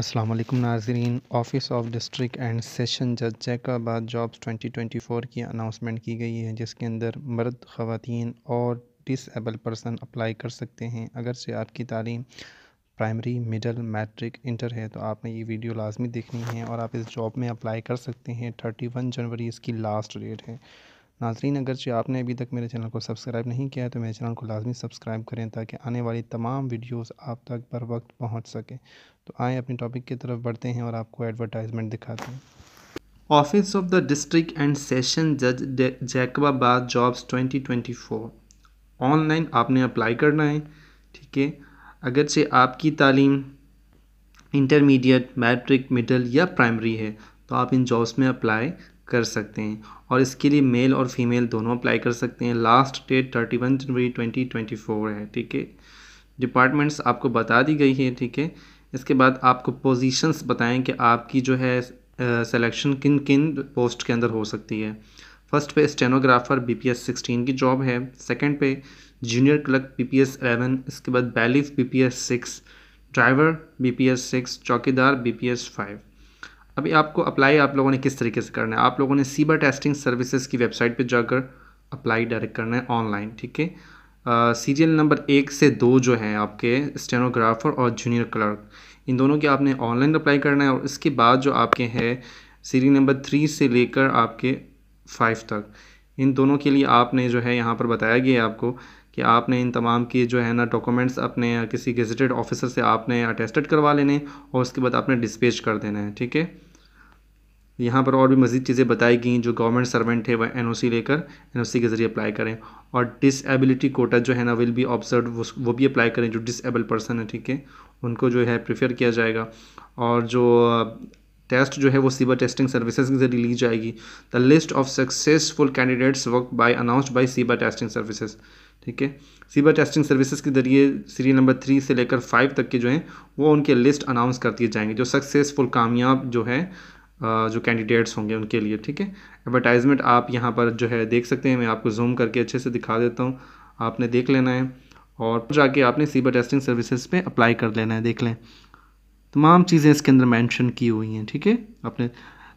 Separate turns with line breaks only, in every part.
असलम नाजरीन office of district and session जज Jacobabad jobs 2024 की अनाउंसमेंट की गई है जिसके अंदर मर्द ख़वान और डिसबल पर्सन अप्लाई कर सकते हैं अगर से आपकी तालीम प्राइमरी मिडल मैट्रिक इंटर है तो आपने ये वीडियो लाजमी देखनी है और आप इस जॉब में अप्लाई कर सकते हैं 31 जनवरी इसकी लास्ट डेट है नाजरीन अगर जो आपने अभी तक मेरे चैनल को सब्सक्राइब नहीं किया है तो मेरे चैनल को लाजमी सब्सक्राइब करें ताकि आने वाली तमाम वीडियोस आप तक बर वक्त पहुंच सकें तो आए अपने टॉपिक की तरफ बढ़ते हैं और आपको एडवर्टाइजमेंट दिखाते हैं office of the district and session जज जैकबाबाद जॉब्स ट्वेंटी ऑनलाइन आपने अप्लाई करना है ठीक है अगर से आपकी तालीम इंटरमीडिएट मैट्रिक मिडल या प्राइमरी है तो आप इन जॉब्स में अप्लाई कर सकते हैं और इसके लिए मेल और फीमेल दोनों अप्लाई कर सकते हैं last date thirty one January twenty twenty four है ठीक है डिपार्टमेंट्स आपको बता दी गई है ठीक है इसके बाद आपको पोजीशंस बताएं कि आपकी जो है सिलेक्शन किन किन पोस्ट के अंदर हो सकती है फर्स्ट पे stenographer B P S sixteen की जॉब है सेकेंड पे junior clerk B P S eleven इसके बाद bailiff B P S six driver B P S six chowkidar B P S five अभी आपको अप्लाई आप लोगों ने किस तरीके से करना है आप लोगों ने सीबा टेस्टिंग सर्विसेज की वेबसाइट पर जाकर अप्लाई डायरेक्ट करना है ऑनलाइन ठीक है सीरियल नंबर एक से दो जो हैं आपके स्टेनोग्राफर और जूनियर क्लर्क इन दोनों के आपने ऑनलाइन अप्लाई करना है और इसके बाद जो आपके हैं सीरियल नंबर थ्री से लेकर आपके फाइव तक इन दोनों के लिए आपने जो है यहाँ पर बताया गया है आपको कि आपने इन तमाम की जो है ना डॉक्यूमेंट्स अपने किसी गजटेड ऑफिसर से आपने अटेस्टेड करवा लेने और उसके बाद आपने डिस्पेच कर देना है ठीक है यहाँ पर और भी मज़ीद चीज़ें बताई गई जो गवर्नमेंट सर्वेंट है वह एन लेकर एन के ज़रिए अप्लाई करें और डिसबिलिटी कोटा जो है ना विल बी ऑब्जर्व वो भी अप्लाई करें जो डिसेबल पर्सन है ठीक है उनको जो है प्रेफर किया जाएगा और जो टेस्ट जो है वो सीबर टेस्टिंग सर्विसेज जरिए ली जाएगी the list of successful candidates work by announced by SIBA testing services ठीक है सीबर टेस्टिंग सर्विसेज के जरिए सीरियल नंबर थ्री से लेकर फाइव तक के जो हैं वो उनके लिस्ट अनाउंस कर दिए जाएंगे जो सक्सेसफुल कामयाब जो है जो कैंडिडेट्स होंगे उनके लिए ठीक है एडवर्टाइजमेंट आप यहाँ पर जो है देख सकते हैं मैं आपको जूम करके अच्छे से दिखा देता हूँ आपने देख लेना है और जाके आपने सीबर टेस्टिंग सर्विसेज पे अप्लाई कर लेना है देख लें तमाम चीज़ें इसके अंदर मैंशन की हुई हैं ठीक है अपने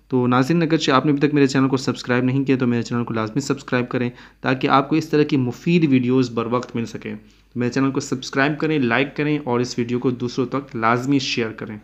तो नाजिन अगर आपने अभी तक मेरे चैनल को सब्सक्राइब नहीं किया तो मेरे चैनल को लाजमी सब्सक्राइब करें ताकि आपको इस तरह की मुफीद वीडियोस बर वक्त मिल सकें मेरे चैनल को सब्सक्राइब करें लाइक करें और इस वीडियो को दूसरों तक लाजमी शेयर करें